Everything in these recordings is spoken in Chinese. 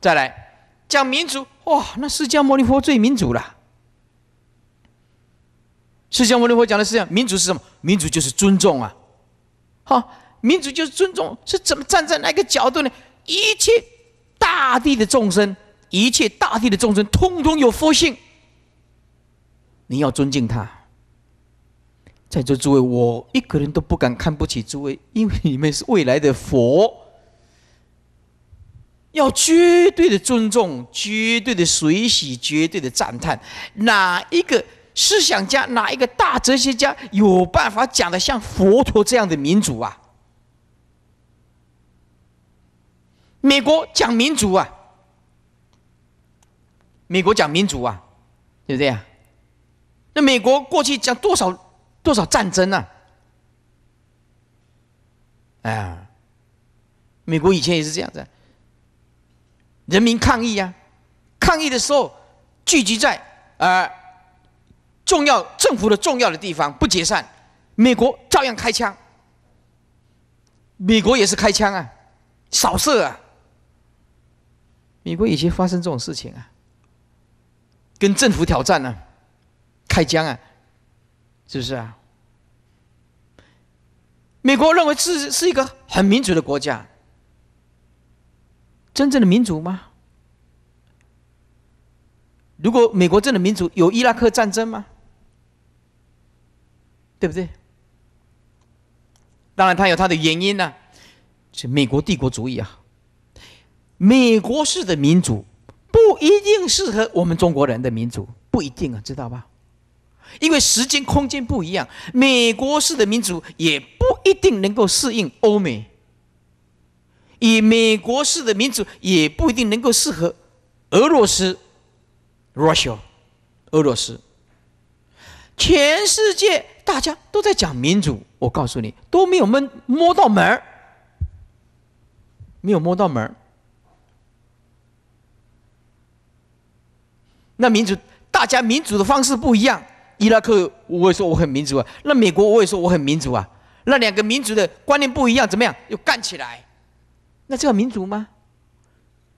再来讲民主哇！那释迦牟尼佛最民主了。释迦牟尼佛讲的是这样：民主是什么？民主就是尊重啊！好，民主就是尊重，是怎么站在那个角度呢？一切大地的众生，一切大地的众生，通通有佛性。你要尊敬他。在座诸位，我一个人都不敢看不起诸位，因为你们是未来的佛。要绝对的尊重，绝对的随喜，绝对的赞叹。哪一个思想家，哪一个大哲学家，有办法讲的像佛陀这样的民主啊？美国讲民主啊，美国讲民主啊，对不对啊？那美国过去讲多少多少战争啊？哎，呀，美国以前也是这样子。人民抗议呀，抗议的时候聚集在啊重要政府的重要的地方不解散，美国照样开枪，美国也是开枪啊，扫射啊，美国以前发生这种事情啊，跟政府挑战呢，开枪啊，是不是啊？美国认为是是一个很民主的国家。真正的民主吗？如果美国真的民主，有伊拉克战争吗？对不对？当然，它有它的原因呢。是美国帝国主义啊，美国式的民主不一定适合我们中国人的民主不一定啊，知道吧？因为时间空间不一样，美国式的民主也不一定能够适应欧美。以美国式的民主也不一定能够适合俄罗斯，Russia，俄罗斯。全世界大家都在讲民主，我告诉你，都没有摸摸到门儿，没有摸到门儿。那民主，大家民主的方式不一样。伊拉克，我也说我很民主啊。那美国，我也说我很民主啊。那两个民主的观念不一样，怎么样？又干起来。那叫民主吗？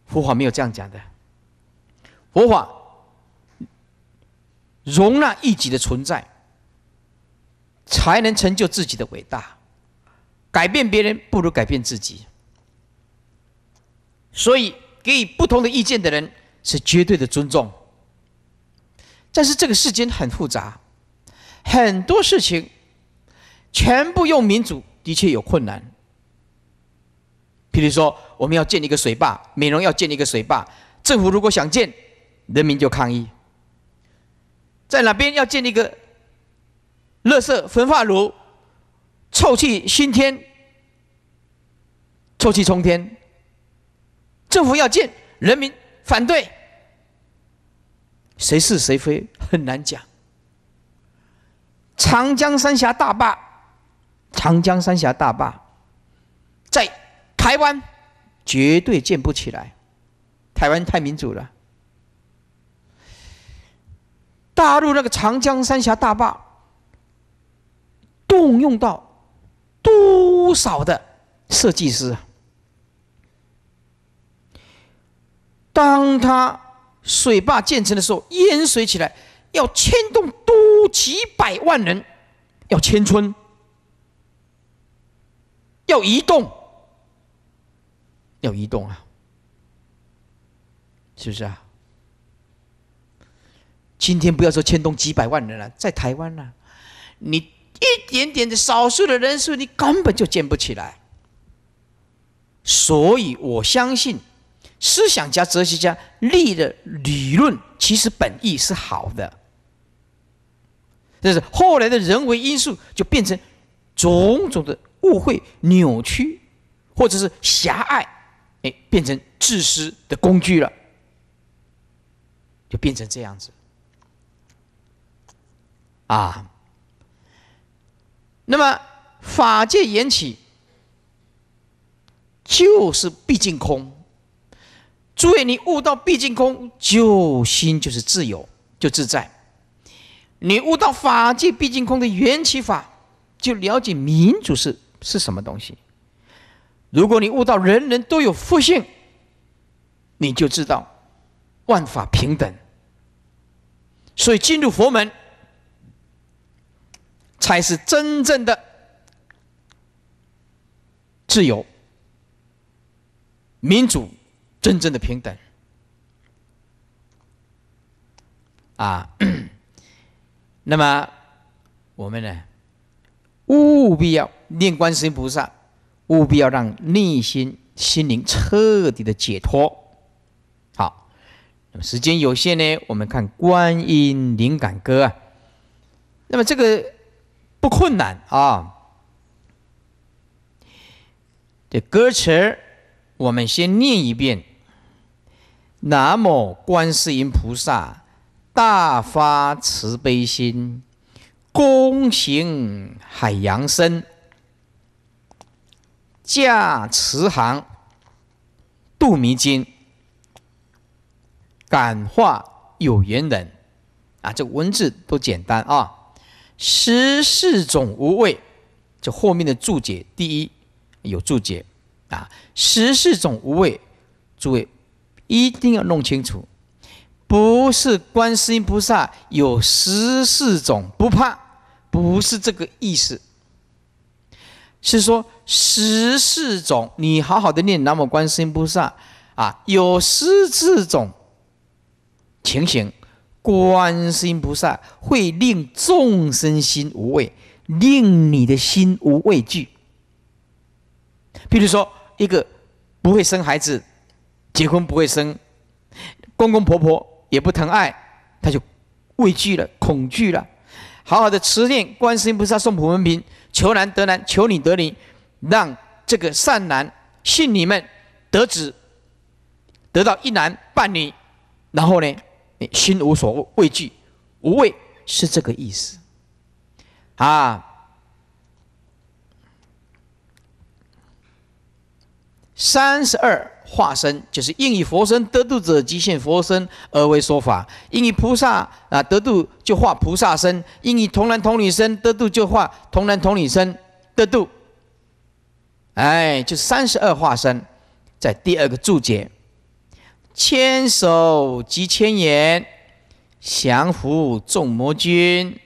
佛法没有这样讲的。佛法容纳异己的存在，才能成就自己的伟大。改变别人不如改变自己。所以给予不同的意见的人是绝对的尊重。但是这个世间很复杂，很多事情全部用民主的确有困难。譬如说，我们要建一个水坝，美容要建一个水坝，政府如果想建，人民就抗议。在哪边要建一个垃圾焚化炉，臭气熏天，臭气冲天，政府要建，人民反对，谁是谁非很难讲。长江三峡大坝，长江三峡大坝，在。台湾绝对建不起来，台湾太民主了。大陆那个长江三峡大坝，动用到多少的设计师啊？当他水坝建成的时候，淹水起来，要牵动多几百万人，要迁村，要移动。要移动啊，是不是啊？今天不要说牵动几百万人了，在台湾呢，你一点点的少数的人数，你根本就建不起来。所以我相信，思想家、哲学家立的理论，其实本意是好的，但是后来的人为因素就变成种种的误会、扭曲，或者是狭隘。哎，变成自私的工具了，就变成这样子啊。那么法界缘起就是毕竟空。诸位，你悟到毕竟空，就心就是自由，就自在。你悟到法界毕竟空的缘起法，就了解民主是是什么东西。如果你悟到人人都有佛性，你就知道万法平等，所以进入佛门，才是真正的自由、民主、真正的平等。啊，那么我们呢，务必要念观世音菩萨。务必要让内心心灵彻底的解脱。好，那么时间有限呢，我们看观音灵感歌。那么这个不困难啊，这歌词我们先念一遍：南无观世音菩萨，大发慈悲心，恭行海洋身。驾慈航，渡迷津，感化有缘人。啊，这文字都简单啊。十四种无畏，这后面的注解，第一有注解啊。十四种无畏，诸位一定要弄清楚，不是观世音菩萨有十四种不怕，不是这个意思。是说十四种，你好好的念南无观世音菩萨，啊，有十四种情形，观世音菩萨会令众生心无畏，令你的心无畏惧。比如说一个不会生孩子，结婚不会生，公公婆婆也不疼爱，他就畏惧了、恐惧了。好好的持念观世音菩萨，送普门品。求男得男，求女得女，让这个善男信女们得子，得到一男半女，然后呢，心无所畏惧，无畏是这个意思。啊，三十二。化身就是应以佛身得度者，即现佛身而为说法；应以菩萨啊得度，就化菩萨身；应以童男童女身得度，就化童男童女身得度。哎，就三十二化身，在第二个注解，千手及千眼，降伏众魔军，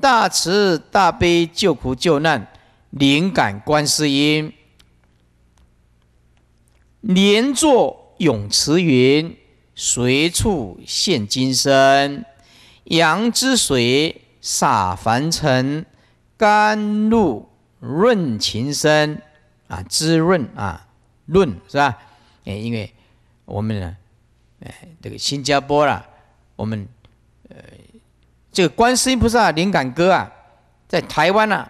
大慈大悲救苦救难，灵感观世音。莲座涌慈云，随处现金身。阳之水洒凡尘，甘露润情深。啊，滋润啊，润是吧？哎，因为我们呢，哎，这个新加坡啦，我们呃，这个观世音菩萨灵感歌啊，在台湾呢，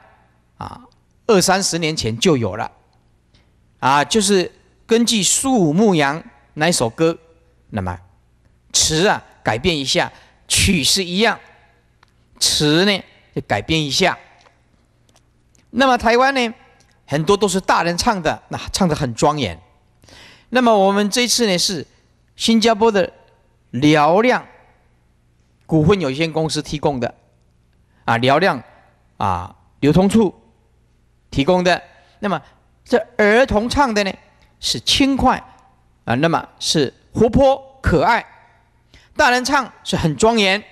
啊，二三十年前就有了，啊，就是。根据《苏武牧羊》那首歌？那么词啊改变一下，曲是一样，词呢就改变一下。那么台湾呢，很多都是大人唱的，那唱的很庄严。那么我们这次呢是新加坡的嘹亮股份有限公司提供的啊，嘹亮啊流通处提供的。那么这儿童唱的呢？是轻快啊，那么是活泼可爱。大人唱是很庄严，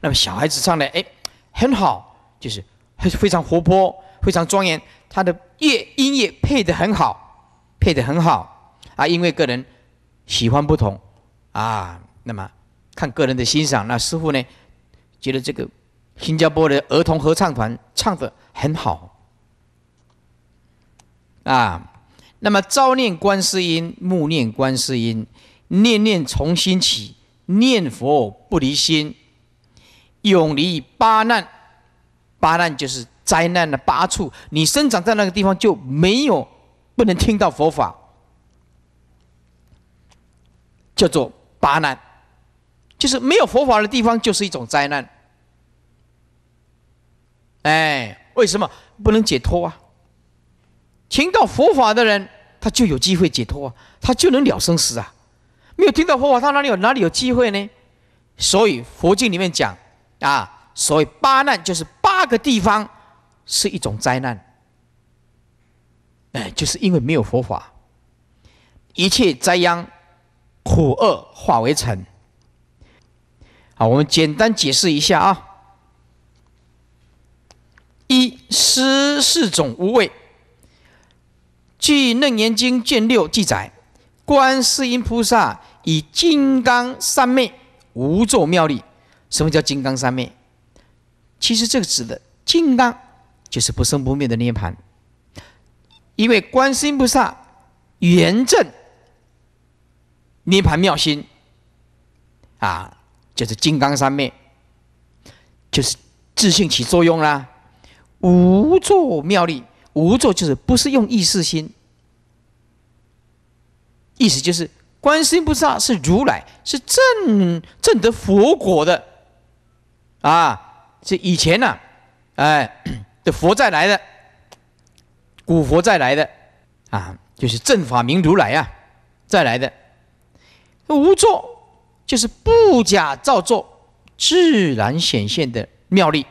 那么小孩子唱的哎很好，就是非常活泼，非常庄严。他的乐音乐配得很好，配得很好啊。因为个人喜欢不同啊，那么看个人的欣赏。那师傅呢觉得这个新加坡的儿童合唱团唱得很好啊。那么朝念观世音，暮念观世音，念念从心起，念佛不离心，永离八难。八难就是灾难的八处，你生长在那个地方就没有不能听到佛法，叫做八难，就是没有佛法的地方，就是一种灾难。哎，为什么不能解脱啊？听到佛法的人，他就有机会解脱啊，他就能了生死啊。没有听到佛法，他哪里有哪里有机会呢？所以佛经里面讲，啊，所谓八难就是八个地方是一种灾难。哎，就是因为没有佛法，一切灾殃苦厄化为尘。好，我们简单解释一下啊。一、失四种无畏。据《楞严经》卷六记载，观世音菩萨以金刚三昧无作妙力。什么叫金刚三昧？其实这个指的金刚就是不生不灭的涅盘，因为观世音菩萨圆证涅盘妙心，啊，就是金刚三昧，就是自信起作用啦。无作妙力，无作就是不是用意识心。意思就是，观世音菩萨是如来，是正正得佛果的，啊，这以前呢，哎，的佛再来的，古佛再来的，啊，就是正法明如来啊，再来的，无作就是不假造作，自然显现的妙力，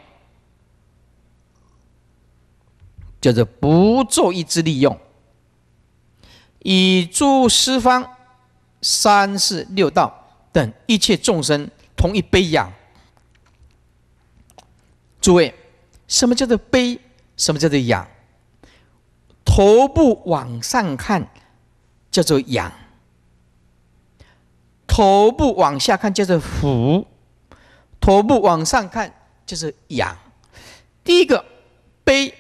叫做不作意直利用。以诸十方三世六道等一切众生同一杯养。诸位，什么叫做悲？什么叫做养？头部往上看，叫做养，头部往下看，叫做俯；头部往上看，就是养。第一个悲，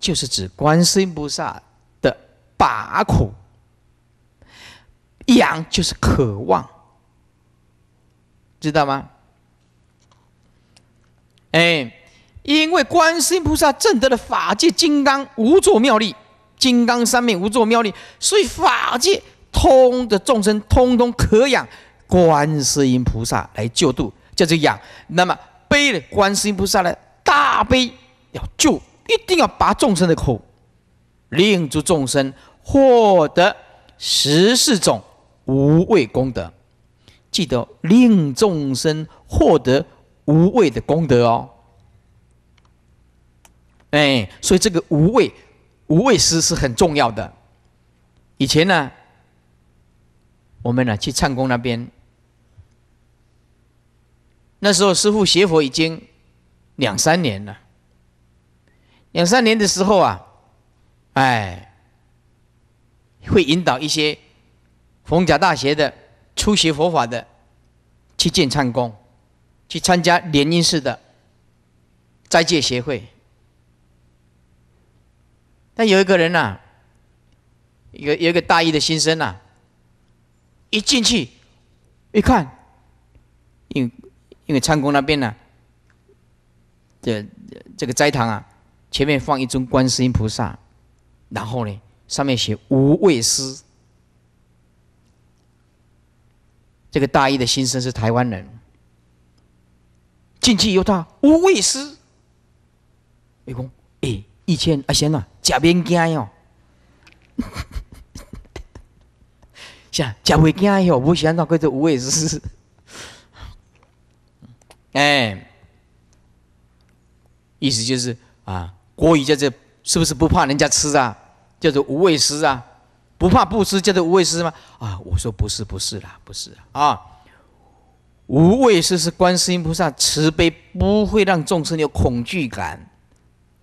就是指观世音菩萨的拔苦。养就是渴望，知道吗？哎，因为观世音菩萨证得了法界金刚无座妙力、金刚三昧无座妙力，所以法界通的众生通通可仰观世音菩萨来救度，叫做养。那么悲的观世音菩萨呢？大悲要救，一定要拔众生的苦，令诸众生获得十四种。无畏功德，记得令众生获得无畏的功德哦。哎，所以这个无畏，无畏师是很重要的。以前呢，我们呢去唱功那边，那时候师父学佛已经两三年了。两三年的时候啊，哎，会引导一些。红甲大学的初学佛法的，去见唱功，去参加联姻式的斋戒协会。但有一个人呐，有有一个大一的新生呐，一进去一看，因因为唱功那边呢，这这个斋堂啊，前面放一尊观世音菩萨，然后呢，上面写无畏师。这个大一的新生是台湾人，进去以后他无畏师，没空。哎，以前啊，先呐，吃面惊哟，吓，吃面惊哟，不先到叫做无畏师。哎，意思就是啊，国语叫做是不是不怕人家吃啊？叫做无畏师啊。不怕布施叫做无畏施吗？啊，我说不是，不是啦，不是啊！啊，无畏施是观世音菩萨慈悲，不会让众生有恐惧感，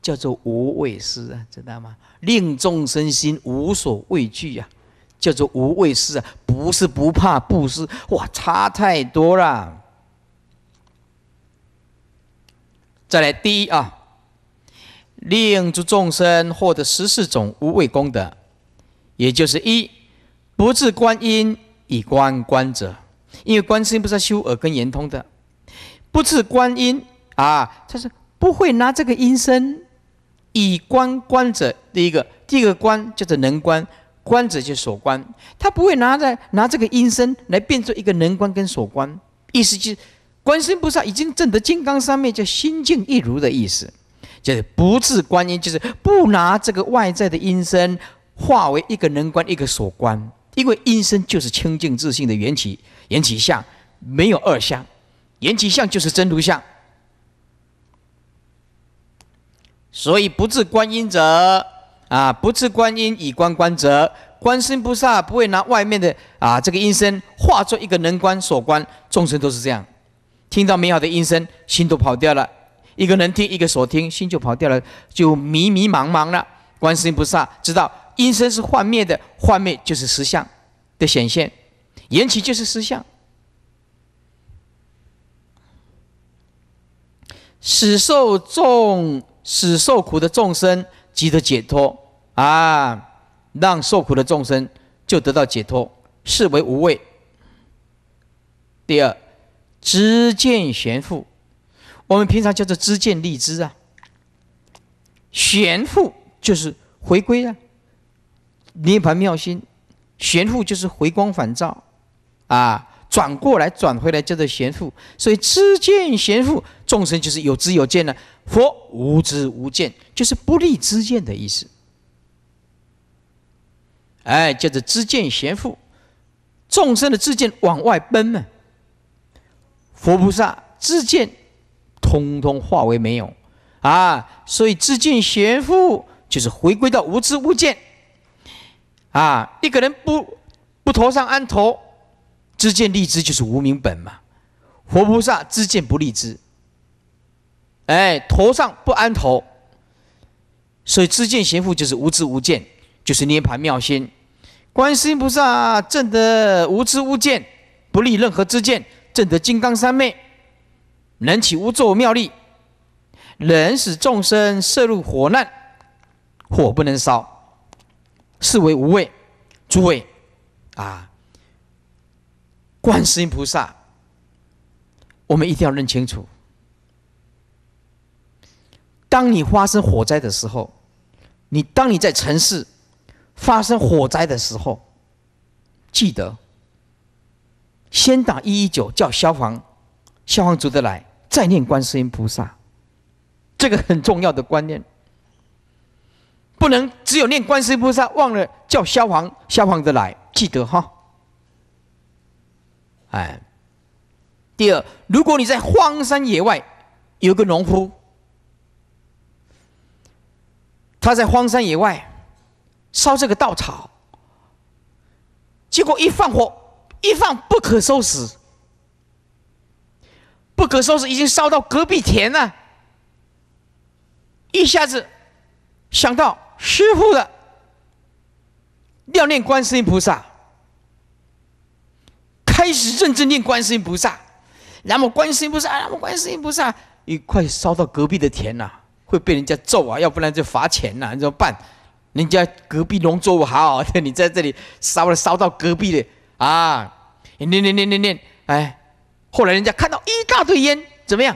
叫做无畏施啊，知道吗？令众生心无所畏惧啊，叫做无畏施啊，不是不怕布施哇，差太多了。再来第一啊，令诸众生获得十四种无畏功德。也就是一不治观音以观观者，因为观音菩萨修耳根圆通的，不治观音啊，他是不会拿这个音声以观观者。第一个第一个观叫做能观，观者就所观，他不会拿着拿这个音声来变作一个能观跟所观。意思就是观音菩萨已经证得金刚三昧，叫心静意如的意思，就是不治观音，就是不拿这个外在的音声。化为一个人观一个所观，因为音声就是清净自性的缘起，缘起相没有二相，缘起相就是真如相。所以不至观音者啊，不至观音以观观者，观世菩萨不会拿外面的啊这个音声化作一个人观所观，众生都是这样，听到美好的音声，心都跑掉了，一个能听一个所听，心就跑掉了，就迷迷茫茫了。观世菩萨知道。阴身是幻灭的，幻灭就是实相的显现，缘起就是实相。使受众使受苦的众生即得解脱啊！让受苦的众生就得到解脱，视为无畏。第二，知见玄复，我们平常叫做知见立知啊。玄复就是回归啊。涅盘妙心，玄复就是回光返照，啊，转过来转回来叫做玄复。所以知见玄复，众生就是有知有见的；佛无知无见，就是不立知见的意思。哎，叫做知见玄复，众生的知见往外奔嘛，佛菩萨知见通通化为没有，啊，所以知见玄复就是回归到无知无见。啊，一个人不不头上安头，知见立知就是无名本嘛。佛菩萨知见不立知，哎，头上不安头，所以知见贤父就是无知无见，就是涅盘妙心。观世音菩萨证得无知无见，不立任何知见，证得金刚三昧，能起无作妙力，能使众生摄入火难，火不能烧。是为无畏，诸位啊，观世音菩萨，我们一定要认清楚。当你发生火灾的时候，你当你在城市发生火灾的时候，记得先打一一九叫消防消防组的来，再念观世音菩萨，这个很重要的观念。不能只有念观世菩萨，忘了叫消防消防的来，记得哈。哎，第二，如果你在荒山野外有个农夫，他在荒山野外烧这个稻草，结果一放火一放不可收拾，不可收拾已经烧到隔壁田了，一下子想到。师傅的要念观世音菩萨，开始认真念观世音菩萨，那么观世音菩萨，那么观世音菩萨，你快烧到隔壁的田呐，会被人家揍啊，要不然就罚钱呐，怎么办？人家隔壁农作物好，好 你在这里烧了烧到隔壁的啊，念念念念念，哎，后来人家看到一大堆烟，怎么样？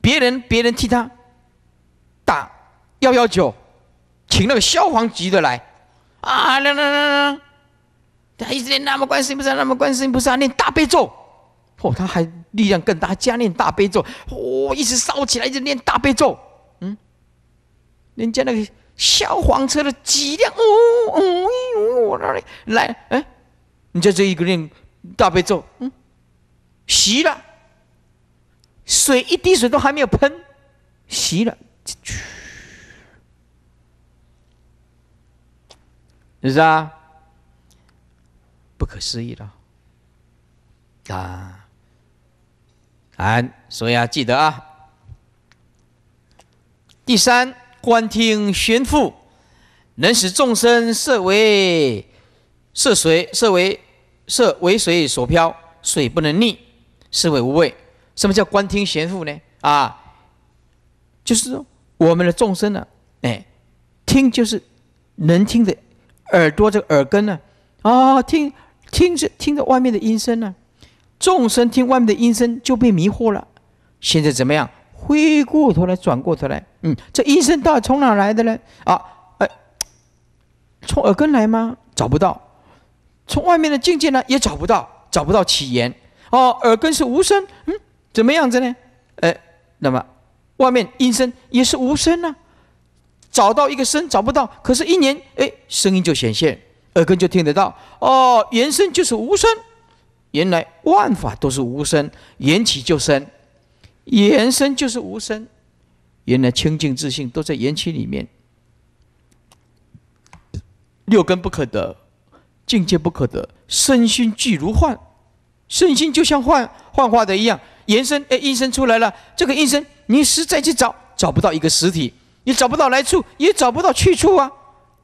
别人别人替他打幺幺九。请那个消防局的来，啊，来来来来，他一直念那么关心菩萨，那么关心菩萨，念大悲咒。哦，他还力量更大，加念大悲咒。哦，一直烧起来一直念大悲咒。嗯，人家那个消防车的几辆，哦哦，我那里来，哎，你在这一个人大悲咒，嗯，熄了，水一滴水都还没有喷，熄了，去。是啊，不可思议了啊！哎，所以啊，记得啊，第三观听悬复，能使众生色为色水色为色为水所漂，水不能逆，是为无畏。什么叫观听悬复呢？啊，就是说我们的众生呢，哎，听就是能听的。耳朵这个耳根呢？啊，听听着听着外面的音声呢，众生听外面的音声就被迷惑了。现在怎么样？回过头来，转过头来，嗯，这音声到底从哪来的呢？啊，哎，从耳根来吗？找不到。从外面的境界呢，也找不到，找不到起源。哦，耳根是无声，嗯，怎么样子呢？哎，那么外面音声也是无声呢？找到一个声找不到，可是，一年，哎，声音就显现，耳根就听得到。哦，原声就是无声，原来万法都是无声，缘起就生，原声就是无声，原来清净自性都在言起里面。六根不可得，境界不可得，身心俱如幻，身心就像幻幻化的一样。延伸，哎，音声出来了，这个音声，你实在去找，找不到一个实体。也找不到来处，也找不到去处啊！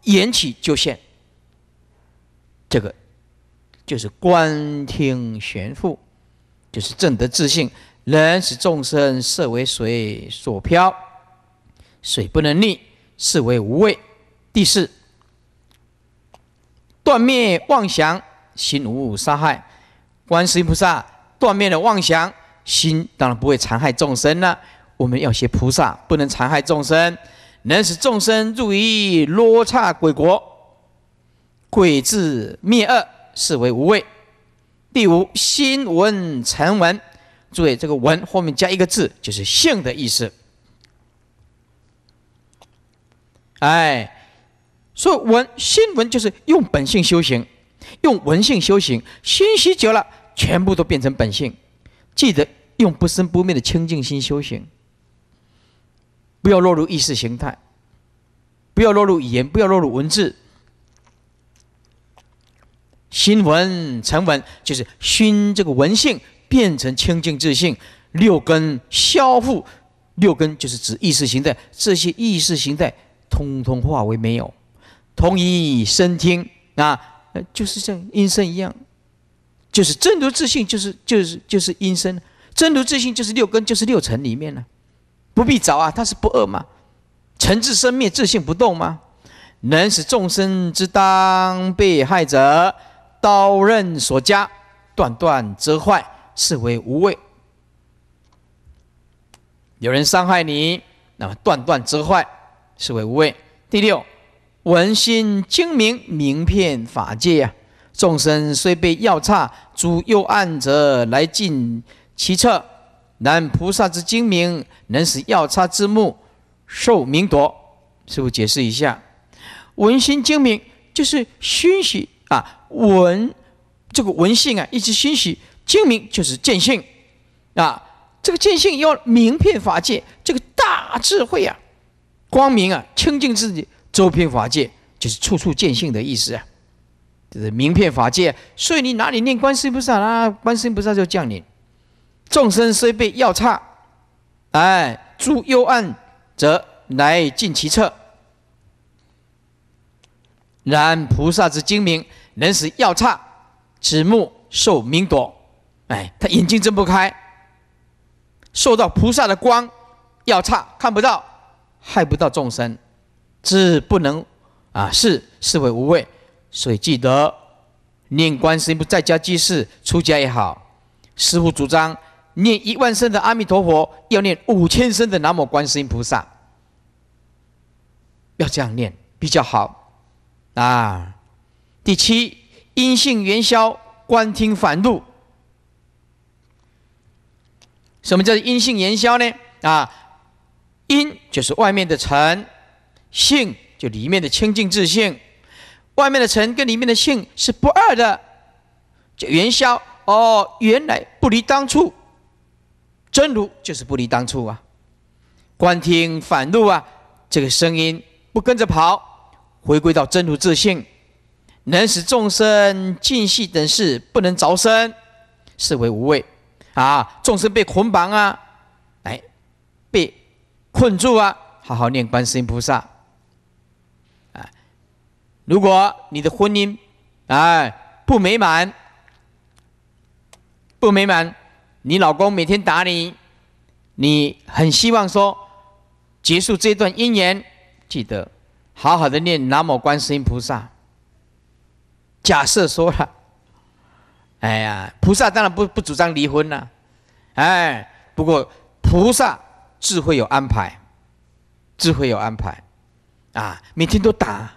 言起就现。这个就是观听悬复，就是正得自信，人使众生视为水所漂，水不能逆，视为无畏。第四，断灭妄想，心无杀害。观世音菩萨断灭了妄想心，当然不会残害众生了。我们要学菩萨，不能残害众生，能使众生入于罗刹鬼国，鬼智灭二，是为无畏。第五，心闻成闻，注意这个“闻”后面加一个字，就是“性”的意思。哎，说“闻”心闻就是用本性修行，用闻性修行，心习久了，全部都变成本性。记得用不生不灭的清净心修行。不要落入意识形态，不要落入语言，不要落入文字。心闻、成文，就是熏这个文性，变成清净自性。六根消复，六根就是指意识形态，这些意识形态通通化为没有。同一身听啊，就是像音声一样，就是真如自性，就是就是就是音声。真如自性就是六根，就是六尘里面呢。不必着啊，他是不恶嘛？成自生灭，自性不动吗？能使众生之当被害者，刀刃所加，断断则坏，是为无畏。有人伤害你，那么断断则坏，是为无畏。第六，文心精明，明辨法界啊！众生虽被药叉诸右暗者来尽其策。南菩萨之精明，能使药叉之木受明夺，师傅解释一下：文心精明就是熏习啊，文这个文性啊，一直熏习精明就是见性啊。这个见性要明遍法界，这个大智慧啊，光明啊，清净自己周遍法界就是处处见性的意思啊，就是明遍法界。所以你哪里念观世音菩萨，啊，观世音菩萨就降临。众生虽被药叉，哎，诸幽暗，则乃尽其策。然菩萨之精明，能使药叉此目受明夺，哎，他眼睛睁不开，受到菩萨的光，药叉看不到，害不到众生，自不能，啊，是是为无畏，所以记得念观世菩不在家居士出家也好，师父主张。念一万声的阿弥陀佛，要念五千声的南无观世音菩萨，要这样念比较好，啊。第七，因性元宵，观听反度。什么叫因性元宵呢？啊，因就是外面的尘，性就里面的清净自性，外面的尘跟里面的性是不二的，叫元宵。哦，原来不离当初。真如就是不离当初啊，观听反怒啊，这个声音不跟着跑，回归到真如自性，能使众生尽系等事不能着身，是为无畏，啊，众生被捆绑啊，哎，被困住啊，好好念观世音菩萨，啊，如果你的婚姻，哎，不美满，不美满。你老公每天打你，你很希望说结束这段姻缘，记得好好的念南无观世音菩萨。假设说了，哎呀，菩萨当然不不主张离婚了，哎，不过菩萨智慧有安排，智慧有安排，啊，每天都打，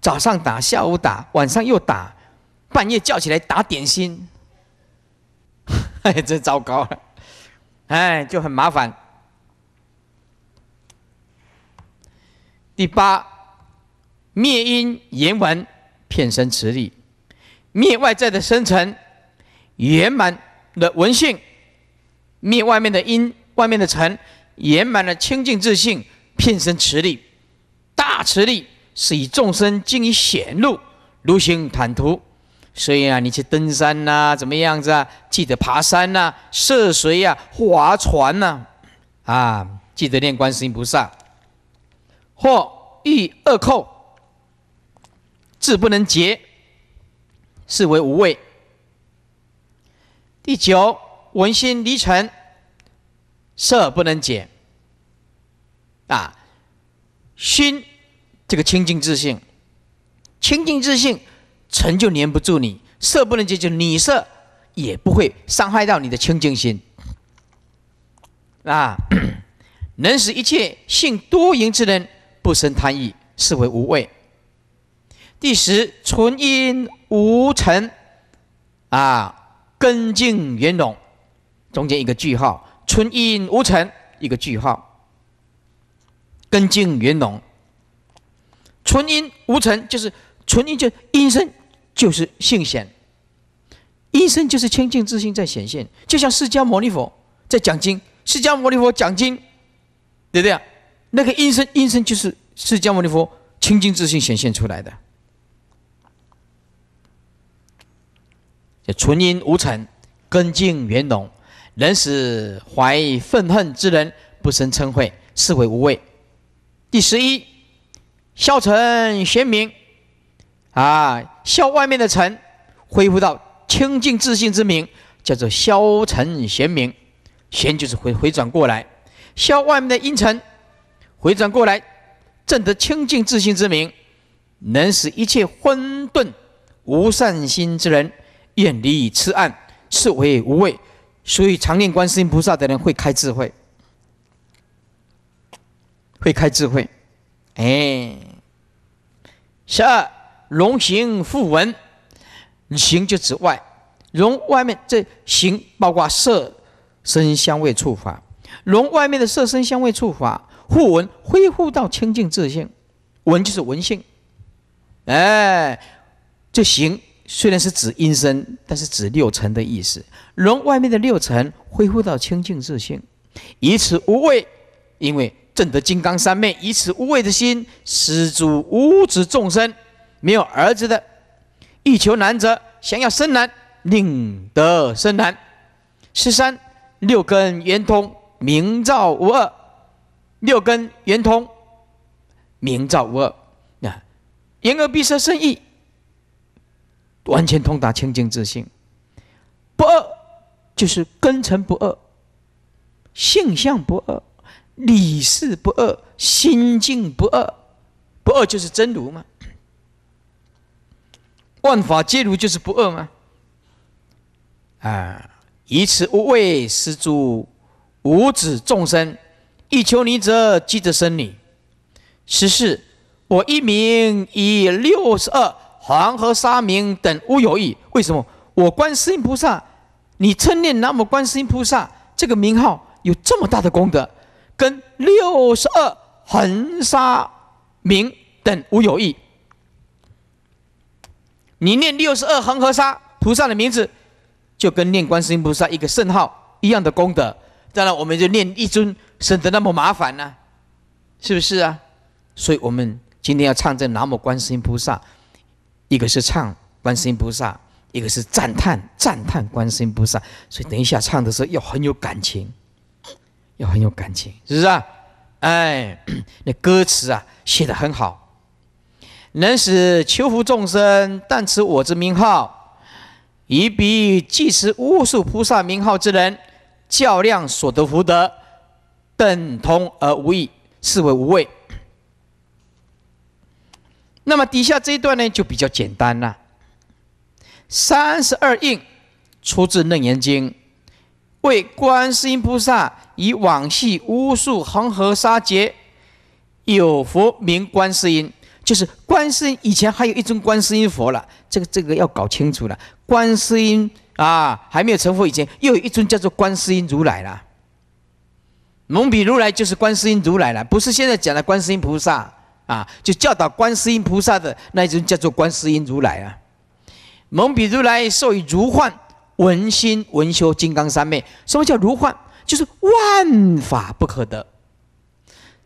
早上打，下午打，晚上又打，半夜叫起来打点心。哎，真糟糕！了，哎，就很麻烦。第八，灭因言文，骗身持力，灭外在的生成圆满的文性，灭外面的因，外面的尘，圆满的清净自信，骗身持力。大慈力是以众生尽显露，如行坦途。所以啊，你去登山呐，怎么样子啊？记得爬山呐，涉水呀，划船呐，啊，记得念观世音菩萨。或遇恶寇，志不能解，是为无畏。第九，闻心离尘，色不能解。啊，心这个清净自性，清净自性。尘就粘不住你，色不能接近，你色也不会伤害到你的清净心啊！能使一切性多淫之人不生贪欲，是为无畏。第十，纯阴无尘啊，根净圆融，中间一个句号，纯阴无尘一个句号，根净圆融，纯阴无尘就是纯阴，就阴身。就是显一生身就是清净自心在显现，就像释迦牟尼佛在讲经，释迦牟尼佛讲经，对不对？那个因身因身就是释迦牟尼佛清净自心显现出来的。这纯阴无尘，根净圆融，能使怀愤恨之人不生嗔恚，是为无畏。第十一，孝成贤明，啊。消外面的尘，恢复到清净自信之名，叫做消尘贤明。贤就是回回转过来，消外面的阴尘，回转过来，证得清净自信之名，能使一切昏钝无善心之人远离痴暗，视为无畏。所以常念观世音菩萨的人会开智慧，会开智慧。哎，十二。容形互文，形就指外容，外面这形包括色、声、香味触法。容外面的色、声、香味、触法互文恢复到清净自性。文就是文性。哎，这形虽然是指音声，但是指六尘的意思。容外面的六尘恢复到清净自性，以此无畏，因为正得金刚三昧，以此无畏的心施诸无智众生。没有儿子的，欲求难则想要生男，宁得生男。十三，六根圆通，明照无二；六根圆通，明照无二。啊，言而必色，深意完全通达清净之心，不二就是根尘不二，性相不二，理事不二，心境不二，不二就是真如嘛。万法皆如，就是不恶吗？啊！以此无畏施诸无子众生，以求你者，即得生你。十四，我一名以六十二黄河沙名等无有意，为什么？我观世音菩萨，你称念南无观世音菩萨这个名号，有这么大的功德，跟六十二恒沙名等无有异。你念六十二恒河沙菩萨的名字，就跟念观世音菩萨一个圣号一样的功德。当然，我们就念一尊，省得那么麻烦呢，是不是啊？所以我们今天要唱这南无观世音菩萨，一个是唱观世音菩萨，一个是赞叹赞叹观世音菩萨。所以等一下唱的时候要很有感情，要很有感情，是不是啊？哎，那歌词啊写的很好。能使求福众生，但持我之名号，以彼既持无数菩萨名号之人，较量所得福德，等同而无异，是为无畏。那么底下这一段呢，就比较简单了。三十二应，出自《楞严经》，为观世音菩萨以往系无数恒河沙劫，有佛名观世音。就是观世音以前还有一尊观世音佛了，这个这个要搞清楚了。观世音啊，还没有成佛以前，又有一尊叫做观世音如来了。蒙比如来就是观世音如来了，不是现在讲的观世音菩萨啊，就教导观世音菩萨的那一尊叫做观世音如来啊。蒙比如来授以如幻文心文修金刚三昧，什么叫如幻？就是万法不可得。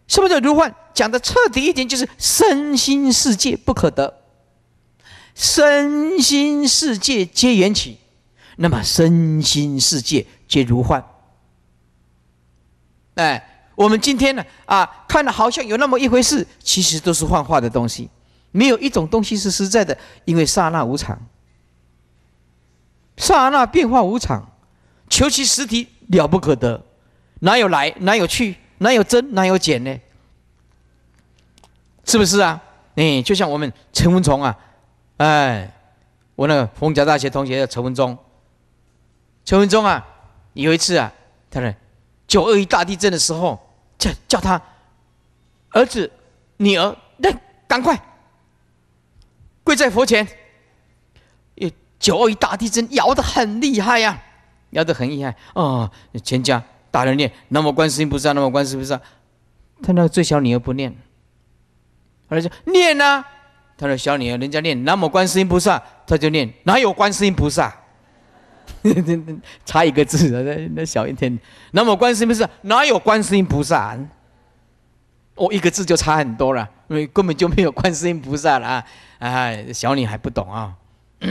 什么叫如幻？讲的彻底一点，就是身心世界不可得，身心世界皆缘起，那么身心世界皆如幻。哎，我们今天呢，啊，看了好像有那么一回事，其实都是幻化的东西，没有一种东西是实在的，因为刹那无常，刹那变化无常，求其实体了不可得，哪有来，哪有去？哪有真，哪有假呢？是不是啊？哎，就像我们陈文忠啊，哎，我那个凤甲大学同学叫陈文忠，陈文忠啊，有一次啊，他九二一大地震的时候，叫叫他儿子、女儿，那赶快跪在佛前。九二一大地震摇得很厉害呀，摇得很厉害啊，全家。大人念“南无观世音菩萨”，南无观世音菩萨。他那个最小女儿不念，他就念啊。他说：“小女儿，人家念‘南无观世音菩萨’，他就念‘哪有观世音菩萨’，差一个字，那那小一天‘南无观世音菩萨’哪有观世音菩萨？哦，一个字就差很多了，因为根本就没有观世音菩萨了啊！哎，小女孩不懂啊。”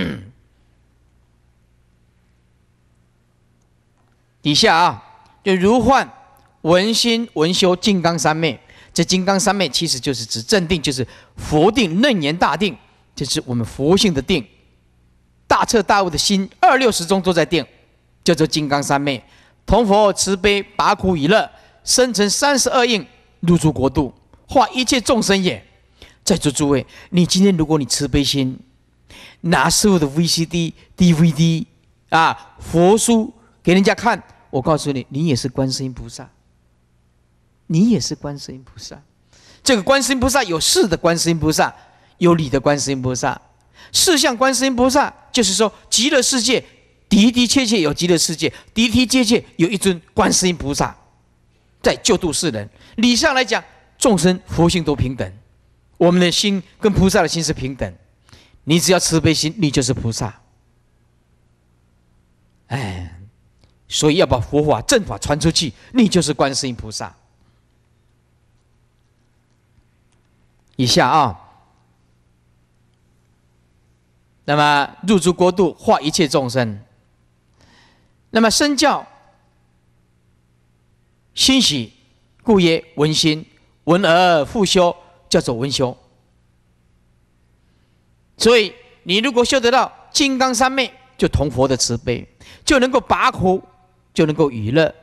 底下啊。就如幻文心文修金刚三昧，这金刚三昧其实就是指正定，就是佛定、楞严大定，这是我们佛性的定，大彻大悟的心，二六十中都在定，叫做金刚三昧。同佛慈悲拔苦以乐，生成三十二应，入诸国度，化一切众生也。在座诸位，你今天如果你慈悲心，拿师傅的 VCD、DVD 啊佛书给人家看。我告诉你，你也是观世音菩萨，你也是观世音菩萨。这个观世音菩萨有事的观世音菩萨，有理的观世音菩萨。事相观世音菩萨，就是说极乐世界的的确确有极乐世界的的确确有一尊观世音菩萨在救度世人。理上来讲，众生佛性都平等，我们的心跟菩萨的心是平等。你只要慈悲心，你就是菩萨。哎。所以要把佛法正法传出去，你就是观世音菩萨。以下啊，那么入诸国度化一切众生，那么身教，欣喜，故曰闻心，闻而复修叫做闻修。所以你如果修得到金刚三昧，就同佛的慈悲，就能够拔苦。就能够娱乐，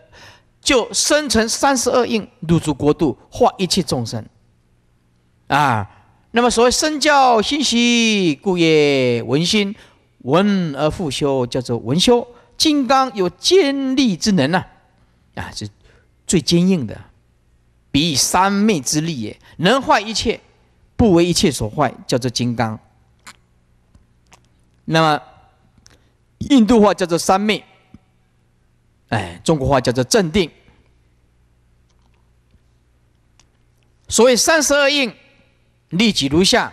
就生成三十二应，入住国度，化一切众生。啊，那么所谓身教心习，故曰文心，文而复修，叫做文修。金刚有坚利之能呐，啊，是最坚硬的，比三昧之力也，能坏一切，不为一切所坏，叫做金刚。那么印度话叫做三昧。哎，中国话叫做镇定。所谓三十二应，立举如下：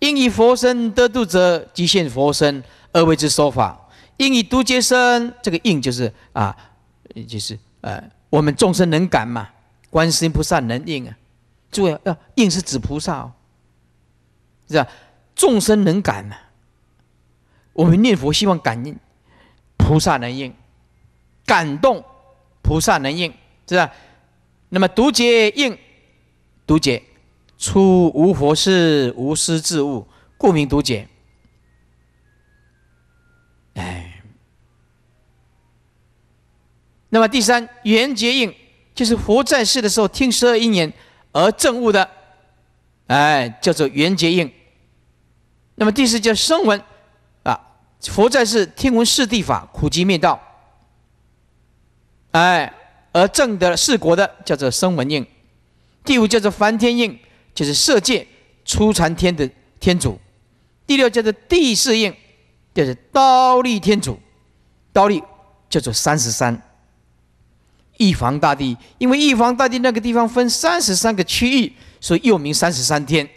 应以佛身得度者，即现佛身而为之说法；应以度劫身，这个应就是啊，就是呃，我们众生能感嘛，观世音菩萨能应啊。注意，要应是指菩萨，哦，是吧？众生能感啊？我们念佛希望感应菩萨能应。感动菩萨能应是吧？那么读解应，读解出无佛世无师自悟，故名读解。哎，那么第三缘觉应，就是佛在世的时候听十二因缘而证悟的，哎，叫做缘觉应。那么第四叫声闻啊，佛在世听闻四地法苦集灭道。哎，而正的四国的叫做生文印，第五叫做梵天印，就是色界初禅天的天主，第六叫做地势印，就是刀立天主，刀立叫做三十三，玉皇大帝，因为玉皇大帝那个地方分三十三个区域，所以又名三十三天，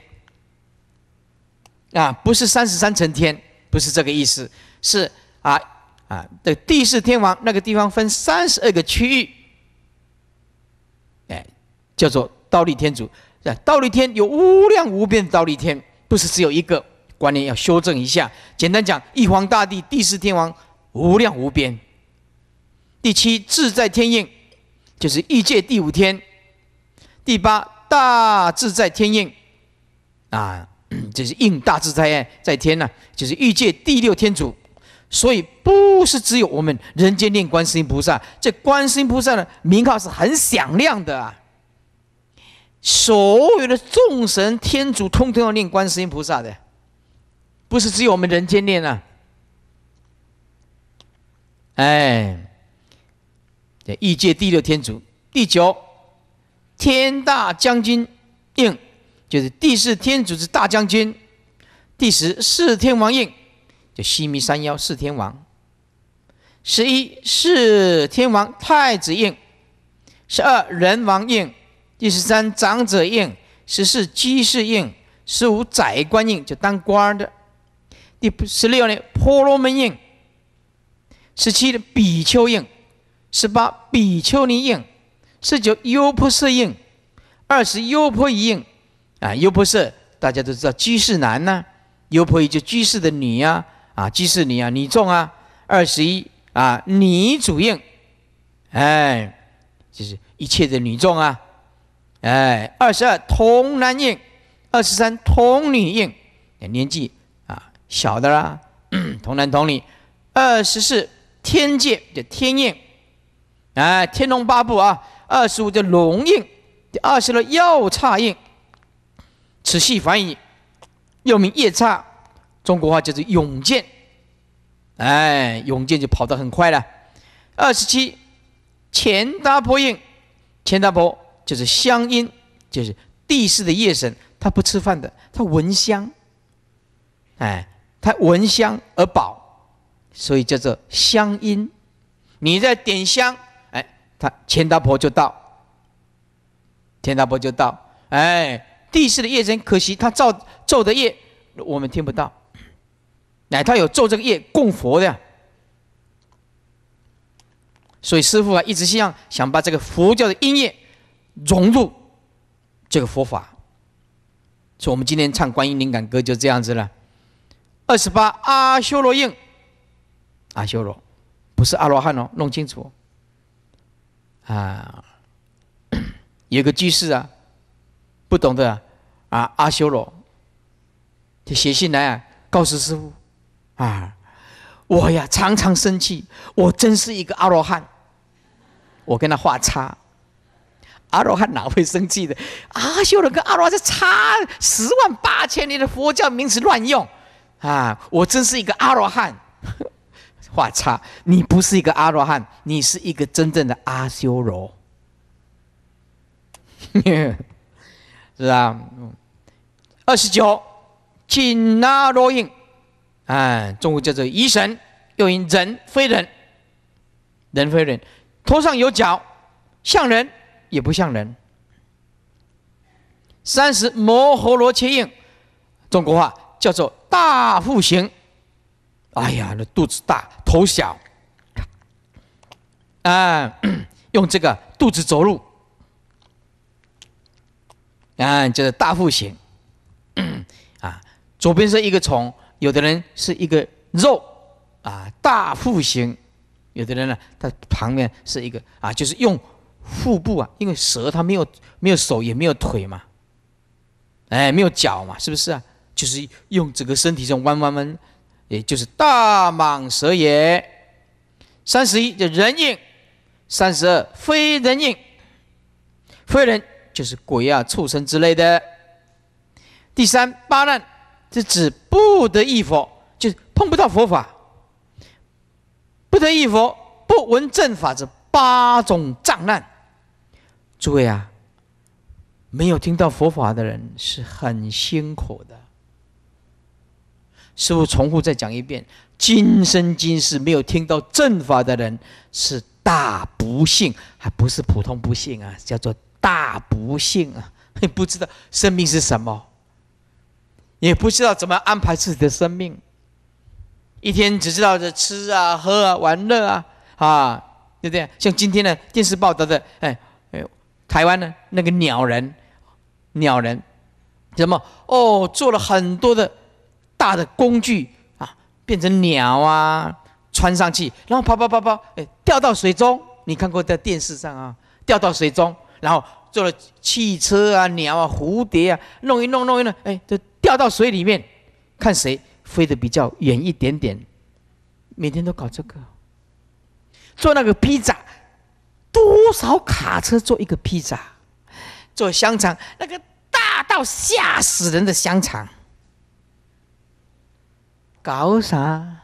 啊，不是三十三层天，不是这个意思，是啊。啊，这地势天王那个地方分三十二个区域，哎，叫做倒立天主。倒立天有无量无边的倒立天，不是只有一个观念要修正一下。简单讲，玉皇大帝地势天王无量无边。第七自在天应，就是欲界第五天。第八大自在天应，啊，就 是应大自在在天呐，就是欲界第六天主。所以不是只有我们人间念观世音菩萨，这观世音菩萨呢名号是很响亮的啊。所有的众神天主通通要念观世音菩萨的，不是只有我们人间念啊。哎，这异界第六天主第九天大将军应，就是第四天主之大将军；第十四天王应。就西弥三幺四天王，十一是天王太子印，十二人王印，第十三长者印，十四居士印，十五宰官印，就当官的，第十六呢婆罗门印。十七的比丘印，十八比丘尼印，十九优婆塞印，二十优婆夷印。啊优婆塞大家都知道居士男呢，优婆夷就居士的女啊。啊，即是你啊，你重啊，二十一啊，你主印，哎，就是一切的女众啊，哎，二十二童男印，二十三童女印，年纪啊小的啦，童男童女，二十四天界的天印，哎，天龙八部啊，二十五的龙印，第二十六又叉印，此系凡影，又名夜叉。中国话就是“永健”，哎，永健就跑得很快了。二十七，钱大婆应，钱大婆就是香音，就是地市的夜神，他不吃饭的，他闻香，哎，他闻香而饱，所以叫做香音。你在点香，哎，他钱大婆就到，钱大伯就到，哎，地市的夜神，可惜他造奏的夜，我们听不到。乃他有做这个业供佛的，所以师傅啊一直希望想把这个佛教的音乐融入这个佛法，所以我们今天唱观音灵感歌就这样子了。二十八阿修罗印，阿修罗，不是阿罗汉哦，弄清楚。啊，有个居士啊，不懂得啊阿修罗，就写信来啊，告诉师傅。啊，我呀常常生气，我真是一个阿罗汉。我跟他画叉，阿罗汉哪会生气的？阿修罗跟阿罗汉差十万八千年的佛教名词乱用啊！我真是一个阿罗汉，画叉。你不是一个阿罗汉，你是一个真正的阿修罗。是啊，二十九，紧那罗印。哎，中国叫做“神，又因“人非人”，人非人，头上有角，像人也不像人。三十摩诃罗切印，中国话叫做大腹型。哎呀，那肚子大，头小，啊，用这个肚子走路，啊，就是大腹型。啊，左边是一个虫。有的人是一个肉啊大腹型，有的人呢，他旁边是一个啊，就是用腹部啊，因为蛇它没有没有手也没有腿嘛，哎，没有脚嘛，是不是啊？就是用整个身体这种弯弯弯，也就是大蟒蛇也。三十一叫人影，三十二非人影，非人就是鬼啊、畜生之类的。第三八难。是指不得一佛，就是碰不到佛法；不得一佛，不闻正法，这八种障碍。诸位啊，没有听到佛法的人是很辛苦的。师傅重复再讲一遍：今生今世没有听到正法的人，是大不幸，还不是普通不幸啊，叫做大不幸啊！不知道生命是什么。也不知道怎么安排自己的生命，一天只知道着吃啊、喝啊、玩乐啊，啊，对不对？像今天的电视报道的，哎哎，台湾呢那个鸟人，鸟人，什么哦，做了很多的大的工具啊，变成鸟啊，穿上去，然后跑跑跑跑，哎，掉到水中。你看过在电视上啊，掉到水中，然后做了汽车啊、鸟啊、蝴蝶啊，弄一弄弄一弄，哎，这。掉到水里面，看谁飞得比较远一点点。每天都搞这个，做那个披萨，多少卡车做一个披萨？做香肠，那个大到吓死人的香肠，搞啥？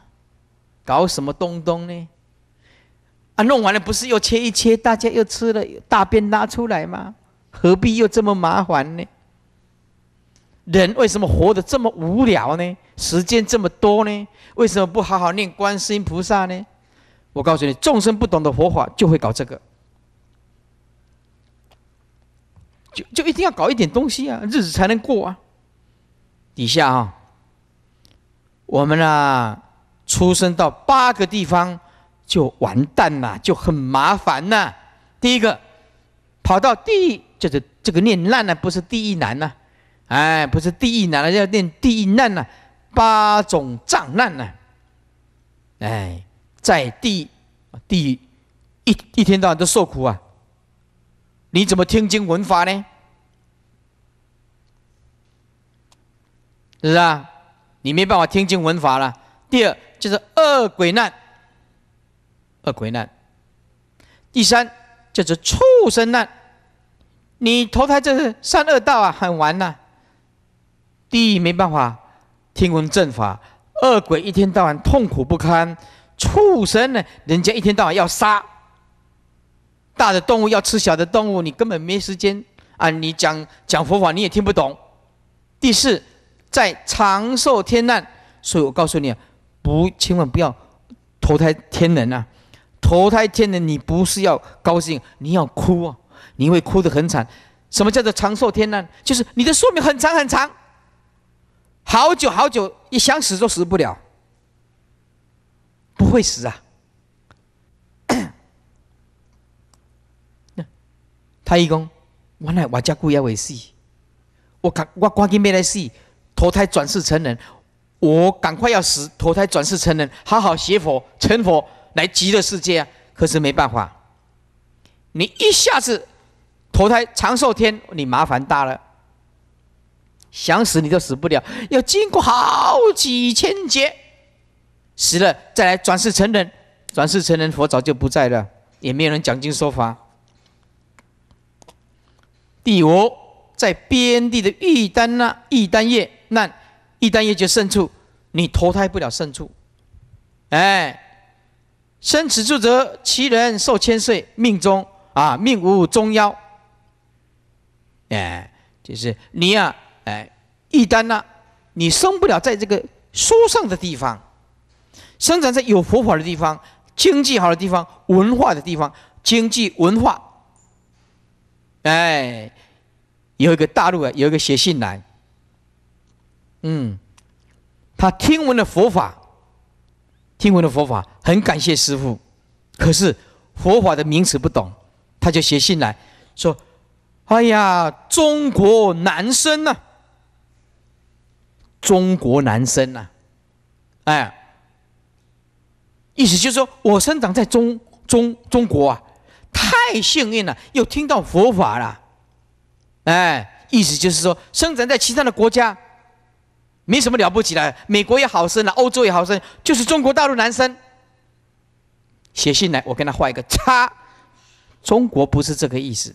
搞什么东东呢？啊，弄完了不是又切一切，大家又吃了大便拉出来吗？何必又这么麻烦呢？人为什么活得这么无聊呢？时间这么多呢？为什么不好好念观世音菩萨呢？我告诉你，众生不懂得佛法，就会搞这个，就就一定要搞一点东西啊，日子才能过啊。底下啊，我们啊，出生到八个地方就完蛋了，就很麻烦呐。第一个，跑到地狱，就是这个念烂了，不是地狱难了。哎，不是地狱难了，要念地狱难了，八种障难了。哎，在地地一一天到晚都受苦啊，你怎么听经闻法呢？是不是啊？你没办法听经闻法了。第二就是恶鬼难，恶鬼难。第三就是畜生难，你投胎这是三恶道啊，很完呐。第一没办法，听闻正法，恶鬼一天到晚痛苦不堪，畜生呢，人家一天到晚要杀，大的动物要吃小的动物，你根本没时间啊！你讲讲佛法你也听不懂。第四，在长寿天难，所以我告诉你啊，不千万不要投胎天人啊！投胎天人你不是要高兴，你要哭啊！你会哭得很惨。什么叫做长寿天难？就是你的寿命很长很长。好久好久，一想死都死不了，不会死啊！那太乙公，我乃我家姑爷为死，我赶我赶紧免来死，投胎转世成人，我赶快要死，投胎转世成人，好好学佛成佛来极乐世界啊！可是没办法，你一下子投胎长寿天，你麻烦大了。想死你都死不了，要经过好几千劫，死了再来转世成人，转世成人佛早就不在了，也没有人讲经说法。第五，在边地的玉丹呐，玉丹叶那，玉丹叶就胜处，你投胎不了胜处，哎，生此处则其人寿千岁，命中啊命无终夭，哎，就是你啊。哎，一旦呢，你生不了在这个书上的地方，生长在有佛法的地方，经济好的地方，文化的地方，经济文化，哎，有一个大陆啊，有一个写信来，嗯，他听闻了佛法，听闻了佛法，很感谢师父，可是佛法的名词不懂，他就写信来说，哎呀，中国难生呢。中国男生呐，哎，意思就是说我生长在中中中国啊，太幸运了，又听到佛法了，哎，意思就是说生长在其他的国家，没什么了不起的，美国也好生，欧洲也好生，就是中国大陆男生，写信来，我跟他画一个叉，中国不是这个意思，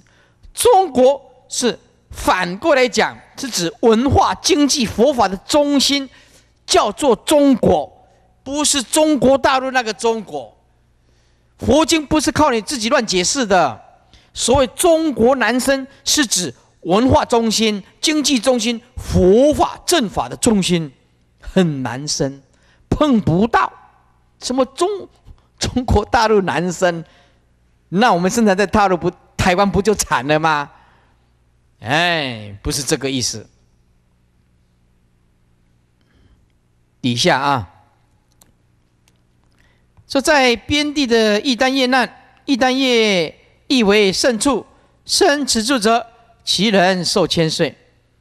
中国是。反过来讲，是指文化、经济、佛法的中心，叫做中国，不是中国大陆那个中国。佛经不是靠你自己乱解释的。所谓中国男生，是指文化中心、经济中心、佛法正法的中心，很男生，碰不到什么中中国大陆男生，那我们生产在大陆不台湾不就惨了吗？哎，不是这个意思。底下啊，说在边地的一丹叶难，一丹叶亦为胜处。生此处者，其人寿千岁，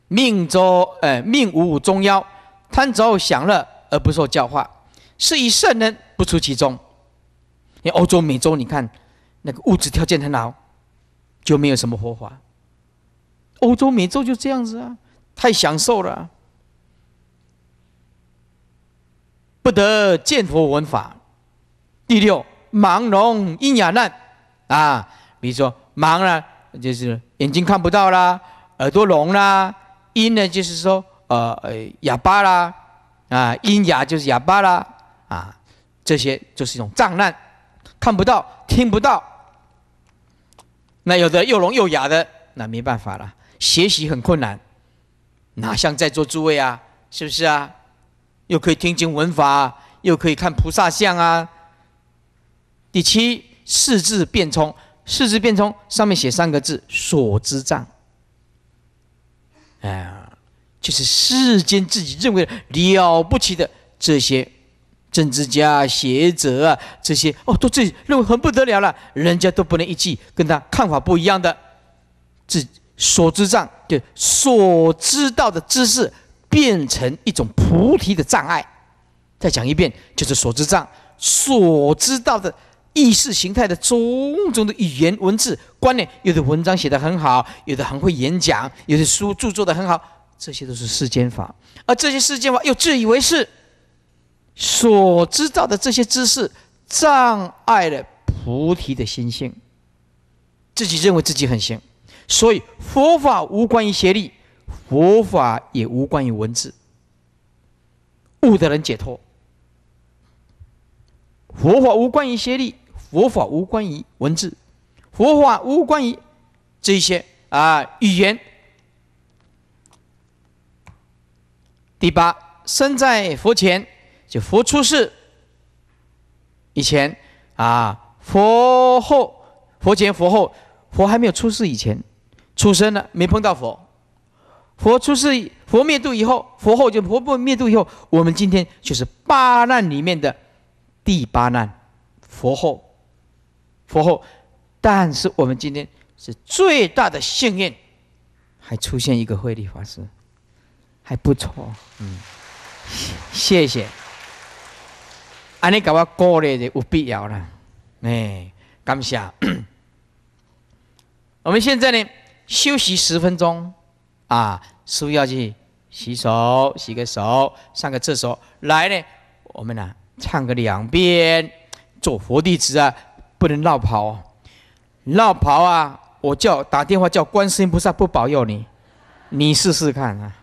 命周哎，命无中夭。贪着享乐而不受教化，是以圣人不出其中。你欧洲、美洲，你看那个物质条件很好，就没有什么佛法。欧洲、美洲就这样子啊，太享受了，不得见佛闻法。第六，盲聋音哑难啊，比如说盲了，就是眼睛看不到啦，耳朵聋啦，音呢就是说，呃呃，哑巴啦，啊，音哑就是哑巴啦，啊，这些就是一种障碍，看不到，听不到。那有的又聋又哑的，那没办法了。学习很困难，哪像在座诸位啊？是不是啊？又可以听经闻法，又可以看菩萨像啊。第七，四字变通，四字变通上面写三个字：所知障。哎，就是世间自己认为了不起的这些政治家、学者啊，这些哦，都自己认为很不得了了，人家都不能一记跟他看法不一样的自。所知障，就所知道的知识变成一种菩提的障碍。再讲一遍，就是所知障，所知道的意识形态的种种的语言、文字、观念。有的文章写的很好，有的很会演讲，有的书著作的很好，这些都是世间法。而这些世间法又自以为是，所知道的这些知识障碍了菩提的心性，自己认为自己很行。所以佛法无关于邪力，佛法也无关于文字，悟的人解脱。佛法无关于邪力，佛法无关于文字，佛法无关于这些啊语言。第八身在佛前，就佛出世以前啊佛后佛前佛后佛还没有出世以前。出生了没碰到佛，佛出世，佛灭度以后，佛后就佛不灭度以后，我们今天就是八难里面的第八难，佛后，佛后，但是我们今天是最大的幸运，还出现一个慧力法师，还不错，嗯，谢谢，啊，你搞我过来的有必要了，哎，感谢，我们现在呢？休息十分钟，啊，师父要去洗手，洗个手，上个厕所。来呢，我们呢唱个两遍，做佛弟子啊，不能绕跑，绕跑啊！我叫打电话叫观世音菩萨不保佑你，你试试看啊。